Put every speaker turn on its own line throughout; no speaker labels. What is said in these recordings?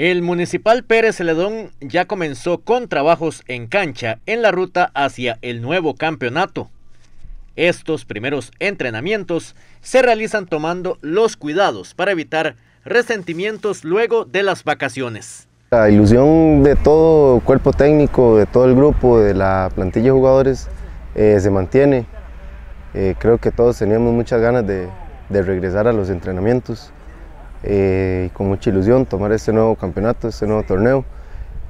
El municipal Pérez Celedón ya comenzó con trabajos en cancha en la ruta hacia el nuevo campeonato. Estos primeros entrenamientos se realizan tomando los cuidados para evitar resentimientos luego de las vacaciones.
La ilusión de todo el cuerpo técnico, de todo el grupo, de la plantilla de jugadores eh, se mantiene. Eh, creo que todos teníamos muchas ganas de regresar a los entrenamientos y eh, con mucha ilusión tomar este nuevo campeonato, este nuevo torneo.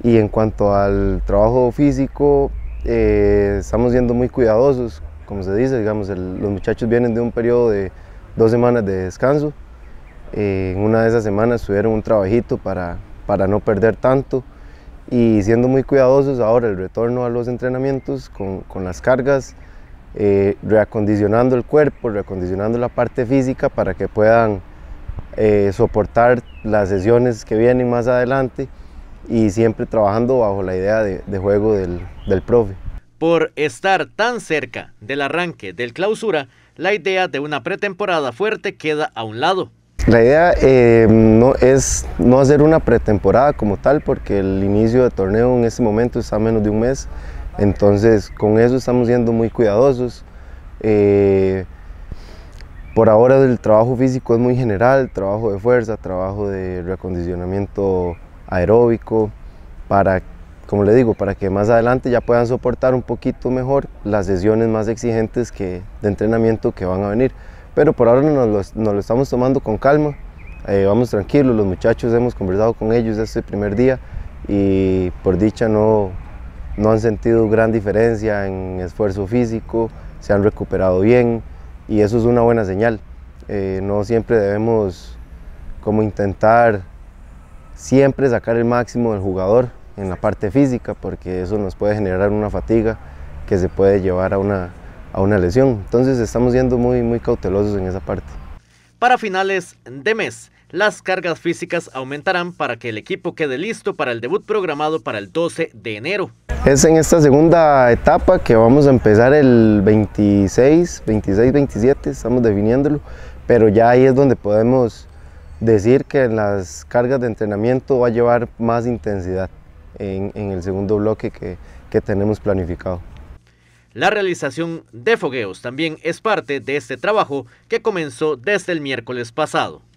Y en cuanto al trabajo físico, eh, estamos siendo muy cuidadosos, como se dice, digamos, los muchachos vienen de un periodo de dos semanas de descanso. Eh, en una de esas semanas tuvieron un trabajito para, para no perder tanto y siendo muy cuidadosos ahora el retorno a los entrenamientos con, con las cargas, reacondicionando el cuerpo, reacondicionando la parte física para que puedan eh, soportar las sesiones que vienen más adelante y siempre trabajando bajo la idea de, juego del, del profe.
Por estar tan cerca del arranque del clausura, la idea de una pretemporada fuerte queda a un lado.
La idea eh, no es no hacer una pretemporada como tal, porque el inicio de torneo en este momento está menos de un mes, entonces con eso estamos siendo muy cuidadosos. Eh, por ahora el trabajo físico es muy general, trabajo de fuerza, trabajo de reacondicionamiento aeróbico, para, como le digo, para que más adelante ya puedan soportar un poquito mejor las sesiones más exigentes de entrenamiento que van a venir. Pero por ahora nos lo, estamos tomando con calma, eh, vamos tranquilos, los muchachos hemos conversado con ellos desde el primer día y por dicha no, no han sentido gran diferencia en esfuerzo físico, se han recuperado bien, y eso es una buena señal. Eh, no siempre debemos como intentar siempre sacar el máximo del jugador en la parte física porque eso nos puede generar una fatiga que se puede llevar a una, a una lesión. Entonces estamos siendo muy, muy cautelosos en esa parte.
Para finales de mes, las cargas físicas aumentarán para que el equipo quede listo para el debut programado para el 12 de enero.
Es en esta segunda etapa que vamos a empezar el 26, 26, 27, estamos definiéndolo, pero ya ahí es donde podemos decir que en las cargas de entrenamiento va a llevar más intensidad en, el segundo bloque que, que tenemos planificado.
La realización de fogueos también es parte de este trabajo que comenzó desde el miércoles pasado.